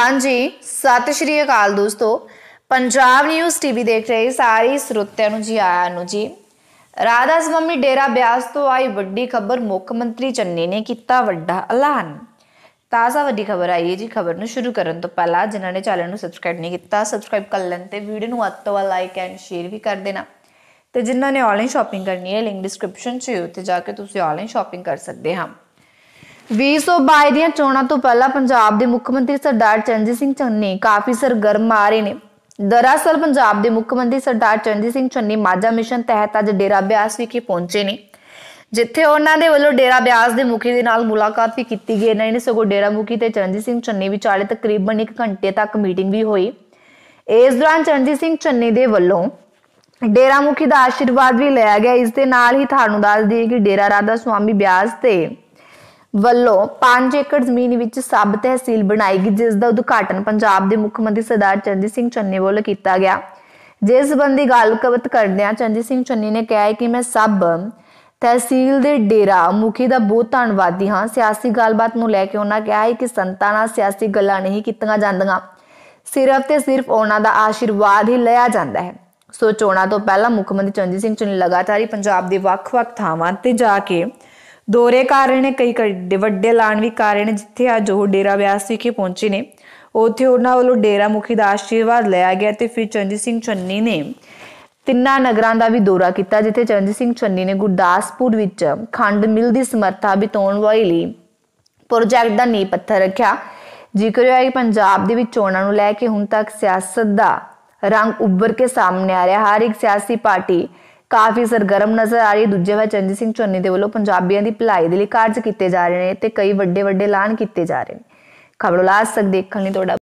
ਹਾਂਜੀ ਸਤਿ ਸ਼੍ਰੀ ਅਕਾਲ ਦੋਸਤੋ ਪੰਜਾਬ ਨਿਊਜ਼ ਟੀਵੀ ਦੇਖ ਰਹੇ ਸਾਰੇ ਸਰੋਤਿਆਂ ਨੂੰ ਜੀ ਆਇਆਂ ਨੂੰ ਜੀ ਰਾਧਾ ਸੁਆਮੀ ਡੇਰਾ ਬਿਆਸ ਤੋਂ ਆਈ ਵੱਡੀ ਖਬਰ ਮੁੱਖ ਮੰਤਰੀ ਚੰਨੇ ਨੇ ਕੀਤਾ ਵੱਡਾ ਐਲਾਨ ਤਾਜ਼ਾ ਵੱਡੀ ਖਬਰ ਆਈ ਹੈ ਜੀ ਖਬਰ ਨੂੰ ਸ਼ੁਰੂ ਕਰਨ ਤੋਂ ਪਹਿਲਾਂ ਜਿਨ੍ਹਾਂ ਨੇ ਚੈਨਲ ਨੂੰ ਸਬਸਕ੍ਰਾਈਬ ਨਹੀਂ ਕੀਤਾ ਸਬਸਕ੍ਰਾਈਬ ਕਰ ਲੈਣ ਤੇ ਵੀਡੀਓ ਨੂੰ ਵੱਧ ਤੋਂ ਲਾਈਕ ਐਂਡ ਸ਼ੇਅਰ ਵੀ ਕਰ ਦੇਣਾ ਤੇ ਜਿਨ੍ਹਾਂ ਨੇ ਆਨਲਾਈਨ ਸ਼ਾਪਿੰਗ ਕਰਨੀ ਹੈ ਲਿੰਕ ਡਿਸਕ੍ਰਿਪਸ਼ਨ 'ਚ ਹੈ ਉੱਥੇ ਜਾ ਕੇ ਤੁਸੀਂ ਆਨਲਾਈਨ ਸ਼ਾਪਿੰਗ ਕਰ ਸਕਦੇ ਹਾਂ 2022 ਦੀਆਂ ਚੋਣਾਂ ਤੋਂ ਪਹਿਲਾਂ ਪੰਜਾਬ ਦੇ ਮੁੱਖ ਮੰਤਰੀ ਸਰਦਾਰ ਚੰਜੀ ਸਿੰਘ ਚੰਨੀ ਕਾਫੀ ਸਰਗਰਮ ਆ ਰਹੇ ਨੇ ਦਰਅਸਲ ਪੰਜਾਬ ਦੇ ਮੁੱਖ ਮੰਤਰੀ ਸਰਦਾਰ ਚੰਜੀ ਸਿੰਘ ਚੰਨੀ ਮਾਜਾ ਮਿਸ਼ਨ ਤਹਿਤ ਅੱਜ ਡੇਰਾ ਬਿਆਸ ਵਿਖੇ ਪਹੁੰਚੇ ਨੇ ਜਿੱਥੇ ਉਹਨਾਂ ਦੇ ਵੱਲੋਂ ਡੇਰਾ ਬਿਆਸ ਦੇ ਮੁਖੀ ਦੇ ਨਾਲ ਮੁਲਾਕਾਤ ਵੀ ਕੀਤੀ ਗਈ ਇਹਨਾਂ ਨੇ ਸਗੋਂ ਡੇਰਾ ਮੁਖੀ ਤੇ ਚੰਜੀ ਸਿੰਘ ਚੰਨੀ ਵਿਚਾਲੇ ਤਕਰੀਬਨ 1 ਘੰਟੇ ਤੱਕ ਮੀਟਿੰਗ ਵੀ ਹੋਈ ਇਸ ਦੌਰਾਨ ਚੰਜੀ ਸਿੰਘ ਚੰਨੀ ਦੇ ਵੱਲੋਂ ਡੇਰਾ ਮੁਖੀ ਦਾ ਆਸ਼ੀਰਵਾਦ ਵੀ ਲਿਆ ਗਿਆ ਇਸ ਦੇ ਨਾਲ ਹੀ ਤੁਹਾਨੂੰ ਦੱਸ ਦਈਏ ਕਿ ਡੇਰਾ ਰਾਧਾ ਸੁਆਮੀ ਬਿਆਸ ਤੇ ਵੱਲੋਂ 5 ਏਕੜ ਜ਼ਮੀਨ ਵਿੱਚ ਸਬ ਤਹਿਸੀਲ ਬਣਾਈ ਗਈ ਜਿਸ ਦਾ ਉਦਘਾਟਨ ਪੰਜਾਬ ਦੇ ਮੁੱਖ ਮੰਤਰੀ ਸਰਦਾਰ ਚੰਦੀ ਸਿੰਘ ਚੰਨੀ ਵੱਲੋਂ ਕੀਤਾ ਗਿਆ ਜਿਸ ਸੰਬੰਧੀ ਗੱਲਬਾਤ ਕਰਦਿਆਂ ਚੰਦੀ ਸਿੰਘ ਚੰਨੀ ਨੇ ਕਿਹਾ ਕਿ ਮੈਂ ਸਭ ਤਹਿਸੀਲ ਦੇ ਡੇਰਾ ਮੁਖੀ ਦਾ ਬਹੁਤ ਧੰਨਵਾਦੀ ਹਾਂ ਸਿਆਸੀ ਗੱਲਬਾਤ ਨੂੰ ਲੈ ਕੇ ਉਹਨਾਂ ਕਿਹਾ ਹੈ ਕਿ ਸੰਤਾਂ ਨਾਲ ਸਿਆਸੀ ਗੱਲਾਂ ਨਹੀਂ ਕੀਤੀਆਂ ਜਾਂਦੀਆਂ ਸਿਰਫ ਤੇ ਸਿਰਫ ਉਹਨਾਂ ਦਾ ਆਸ਼ੀਰਵਾਦ ਹੀ ਲਿਆ ਜਾਂਦਾ ਹੈ ਸੋ ਚੋਣਾਂ ਤੋਂ ਪਹਿਲਾਂ ਮੁੱਖ ਮੰਤਰੀ ਚੰਦੀ ਸਿੰਘ ਚੰਨੀ ਲਗਾਤਾਰ ਹੀ ਪੰਜਾਬ ਦੇ ਵੱਖ-ਵੱਖ ਥਾਵਾਂ ਤੇ ਜਾ ਕੇ ਦੋਰੇ ਕਾਰਨ ਨੇ ਕਈ ਵੱਡੇ ਐਲਾਨ ਵੀ ਕਾਰਨ ਨੇ ਜਿੱਥੇ ਅੱਜ ਉਹ ਡੇਰਾ ਬਿਆਸ ਵਿਖੇ ਪਹੁੰਚੇ ਨੇ ਉੱਥੇ ਉਹਨਾਂ ਵੱਲੋਂ ਡੇਰਾ ਮੁਖੀ ਦਾ ਆਸ਼ੀਰਵਾਦ ਲਿਆ ਗਿਆ ਤੇ ਫਿਰ ਚੰਜੀ ਸਿੰਘ ਚੰਨੀ ਨੇ ਤਿੰਨਾ ਨਗਰਾਂ ਦਾ ਵੀ ਦੌਰਾ ਕੀਤਾ ਜਿੱਥੇ ਚੰਜੀ ਸਿੰਘ ਚੰਨੀ ਨੇ ਗੁਰਦਾਸਪੁਰ ਵਿੱਚ ਖੰਡ ਮਿਲ ਦੀ ਸਮਰੱਥਾ ਬਿਤਾਉਣ ਲਈ ਪ੍ਰੋਜੈਕਟ ਦਾ ਨੀਂਹ ਪੱਥਰ ਰੱਖਿਆ ਜ਼ਿਕਰ ਹੋਇਆ ਕਿ ਪੰਜਾਬ ਦੇ ਵਿੱਚ ਚੋਣਾਂ ਨੂੰ ਲੈ ਕੇ ਹੁਣ ਤੱਕ ਸਿਆਸਤ ਦਾ ਰੰਗ ਉੱਭਰ ਕੇ ਸਾਹਮਣੇ ਆ ਰਿਹਾ ਹਰ ਇੱਕ ਸਿਆਸੀ ਪਾਰਟੀ ਕਾਫੀ ਸਰਗਰਮ ਨਜ਼ਰ ਆ ਰਹੀ ਦੂਜੇ ਵਾਰ ਚੰਜੀ ਸਿੰਘ ਚੋਨੀ ਦੇ ਵੱਲੋਂ ਪੰਜਾਬੀਆਂ ਦੀ ਭਲਾਈ ਦੇ ਲਈ ਕਾਰਜ ਕੀਤੇ ਜਾ ਰਹੇ ਨੇ ਤੇ ਕਈ ਵੱਡੇ ਵੱਡੇ ਐਲਾਨ ਕੀਤੇ ਜਾ ਰਹੇ ਨੇ ਖਬਰੋਲਾਸ ਲਾਸਕ ਦੇਖਣ ਲਈ ਤੁਹਾਡਾ